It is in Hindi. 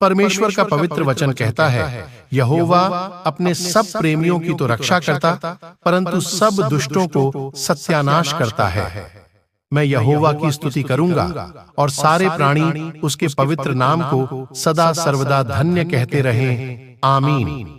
परमेश्वर का पवित्र वचन कहता है यहोवा अपने सब प्रेमियों की तो, तो रक्षा करता परंतु सब दुष्टों को सत्यानाश करता है मैं यहोवा की स्तुति करूंगा और सारे प्राणी उसके पवित्र नाम को सदा सर्वदा धन्य कहते रहें आमीन